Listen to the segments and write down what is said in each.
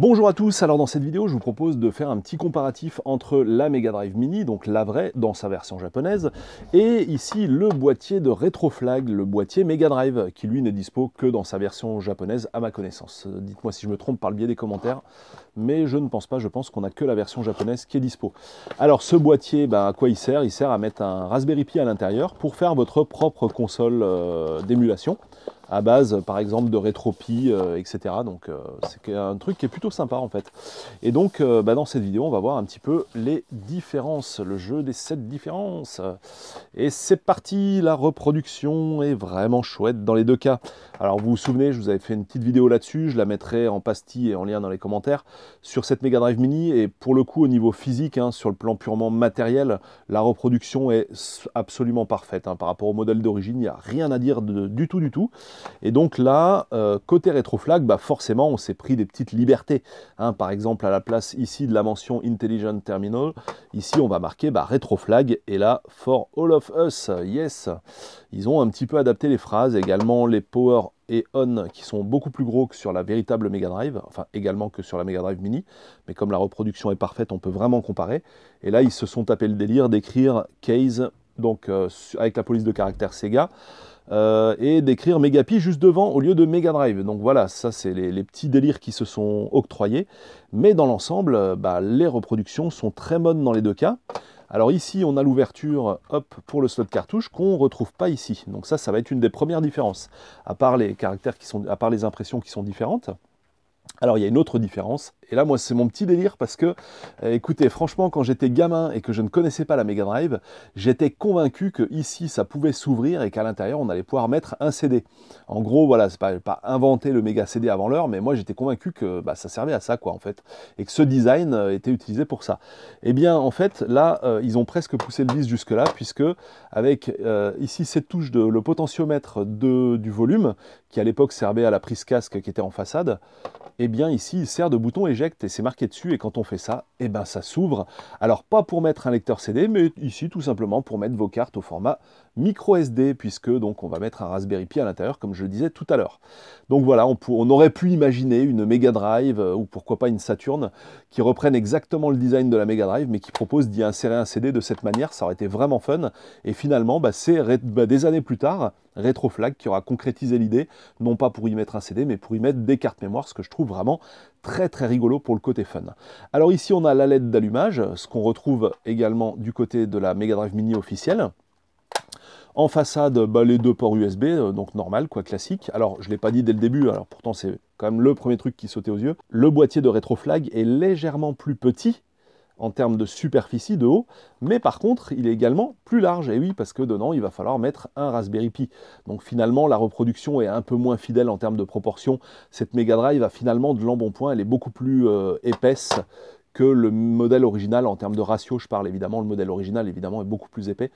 Bonjour à tous, alors dans cette vidéo je vous propose de faire un petit comparatif entre la Mega Drive Mini, donc la vraie dans sa version japonaise, et ici le boîtier de Retroflag, le boîtier Mega Drive, qui lui n'est dispo que dans sa version japonaise à ma connaissance. Dites-moi si je me trompe par le biais des commentaires, mais je ne pense pas, je pense qu'on a que la version japonaise qui est dispo. Alors ce boîtier, bah, à quoi il sert Il sert à mettre un Raspberry Pi à l'intérieur pour faire votre propre console euh, d'émulation à base par exemple de rétropie, euh, etc. Donc euh, c'est un truc qui est plutôt sympa en fait. Et donc euh, bah, dans cette vidéo on va voir un petit peu les différences, le jeu des 7 différences. Et c'est parti, la reproduction est vraiment chouette dans les deux cas. Alors vous vous souvenez, je vous avais fait une petite vidéo là-dessus, je la mettrai en pastille et en lien dans les commentaires, sur cette Mega Drive Mini, et pour le coup au niveau physique, hein, sur le plan purement matériel, la reproduction est absolument parfaite. Hein. Par rapport au modèle d'origine, il n'y a rien à dire du tout du tout. Et donc là, euh, côté rétroflag, bah forcément, on s'est pris des petites libertés. Hein, par exemple, à la place ici de la mention Intelligent Terminal, ici on va marquer bah, rétroflag et là, for all of us, yes. Ils ont un petit peu adapté les phrases, également les power et on qui sont beaucoup plus gros que sur la véritable Mega Drive, enfin également que sur la Mega Drive Mini, mais comme la reproduction est parfaite, on peut vraiment comparer. Et là, ils se sont tapés le délire d'écrire case, donc euh, avec la police de caractère Sega, euh, et d'écrire Megapi juste devant au lieu de Mega Drive. Donc voilà, ça c'est les, petits délires qui se sont octroyés. Mais dans l'ensemble, bah, les reproductions sont très bonnes dans les deux cas. Alors ici, on a l'ouverture pour le slot cartouche qu'on ne retrouve pas ici. Donc ça, ça va être une des premières différences, à part les caractères qui sont, à part les impressions qui sont différentes. Alors il y a une autre différence, et là, moi, c'est mon petit délire parce que, euh, écoutez, franchement, quand j'étais gamin et que je ne connaissais pas la Mega Drive, j'étais convaincu que ici, ça pouvait s'ouvrir et qu'à l'intérieur, on allait pouvoir mettre un CD. En gros, voilà, c'est pas, pas inventer le méga CD avant l'heure, mais moi, j'étais convaincu que bah, ça servait à ça, quoi, en fait, et que ce design euh, était utilisé pour ça. Eh bien, en fait, là, euh, ils ont presque poussé le vis jusque-là, puisque avec ici cette touche de le potentiomètre de, du volume, qui à l'époque servait à la prise casque qui était en façade, eh bien, ici, il sert de bouton et et c'est marqué dessus. Et quand on fait ça, et eh ben ça s'ouvre. Alors pas pour mettre un lecteur CD, mais ici tout simplement pour mettre vos cartes au format micro SD, puisque donc on va mettre un Raspberry Pi à l'intérieur, comme je le disais tout à l'heure. Donc voilà, on, pour, on, aurait pu imaginer une Mega Drive euh, ou pourquoi pas une Saturn qui reprenne exactement le design de la Mega Drive, mais qui propose d'y insérer un CD de cette manière. Ça aurait été vraiment fun. Et finalement, bah, c'est bah, des années plus tard Retroflag qui aura concrétisé l'idée, non pas pour y mettre un CD, mais pour y mettre des cartes mémoire, ce que je trouve vraiment très très rigolo pour le côté fun. Alors ici, on a la LED d'allumage, ce qu'on retrouve également du côté de la Mega Drive Mini officielle. En façade, bah, les deux ports USB, euh, donc normal, quoi, classique. Alors, je ne l'ai pas dit dès le début, alors pourtant c'est quand même le premier truc qui sautait aux yeux. Le boîtier de rétroflag est légèrement plus petit en termes de superficie de haut, mais par contre, il est également plus large. Et oui, parce que dedans, il va falloir mettre un Raspberry Pi. Donc finalement, la reproduction est un peu moins fidèle en termes de proportion. Cette Mega Drive a finalement de l'embonpoint, elle est beaucoup plus euh, épaisse que le modèle original en termes de ratio, je parle évidemment, le modèle original évidemment est beaucoup plus épais,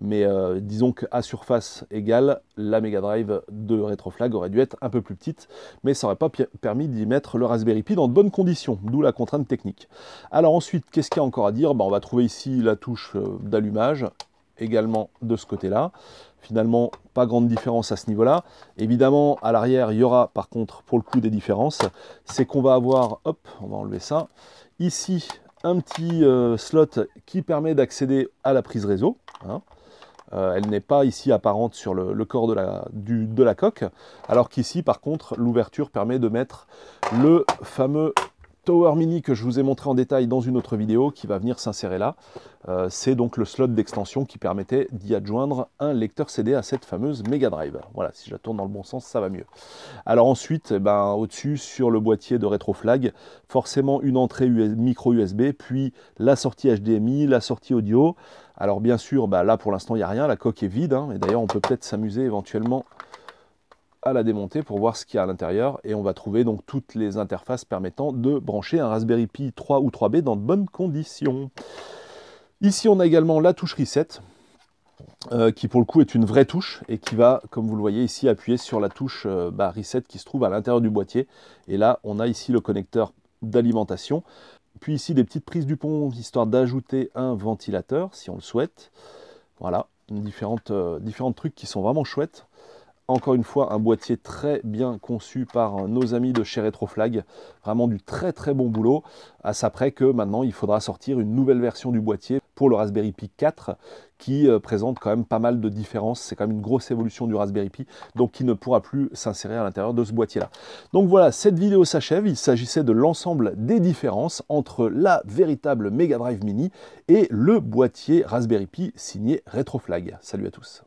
mais euh, disons disons qu'à surface égale, la Mega Drive de Retroflag aurait dû être un peu plus petite, mais ça n'aurait pas permis d'y mettre le Raspberry Pi dans de bonnes conditions, d'où la contrainte technique. Alors ensuite, qu'est-ce qu'il y a encore à dire bah, On va trouver ici la touche euh, d'allumage, également de ce côté-là. Finalement, pas grande différence à ce niveau-là. Évidemment, à l'arrière, il y aura par contre, pour le coup, des différences. C'est qu'on va avoir, hop, on va enlever ça, Ici, un petit euh, slot qui permet d'accéder à la prise réseau. Hein. Euh, elle n'est pas ici apparente sur le, corps de la, du, de la coque, alors qu'ici, par contre, l'ouverture permet de mettre le fameux Tower Mini que je vous ai montré en détail dans une autre vidéo qui va venir s'insérer là. Euh, c'est donc le slot d'extension qui permettait d'y adjoindre un lecteur CD à cette fameuse Mega Drive. Voilà, si je la tourne dans le bon sens, ça va mieux. Alors ensuite, eh ben, au-dessus, sur le boîtier de RetroFlag, forcément une entrée micro USB, puis la sortie HDMI, la sortie audio. Alors bien sûr, bah là pour l'instant, il n'y a rien, la coque est vide. et hein, d'ailleurs, on peut peut-être s'amuser éventuellement à la démonter pour voir ce qu'il y a à l'intérieur et on va trouver donc toutes les interfaces permettant de brancher un Raspberry Pi 3 ou 3B dans de bonnes conditions. Ici on a également la touche Reset euh, qui pour le coup est une vraie touche et qui va, comme vous le voyez ici, appuyer sur la touche euh, bah, Reset qui se trouve à l'intérieur du boîtier. Et là, on a ici le connecteur d'alimentation. Puis ici, des petites prises du pont, histoire d'ajouter un ventilateur, si on le souhaite. Voilà, euh, différentes, différents trucs qui sont vraiment chouettes encore une fois, un boîtier très bien conçu par euh, nos amis de chez Retroflag. Vraiment du très très bon boulot. À s'apprêter que maintenant, il faudra sortir une nouvelle version du boîtier pour le Raspberry Pi 4 qui euh, présente quand même pas mal de différences. C'est quand même une grosse évolution du Raspberry Pi, donc qui ne pourra plus s'insérer à l'intérieur de ce boîtier-là. Donc voilà, cette vidéo s'achève. Il s'agissait de l'ensemble des différences entre la véritable Mega Drive Mini et le boîtier Raspberry Pi signé Retroflag. Salut à tous.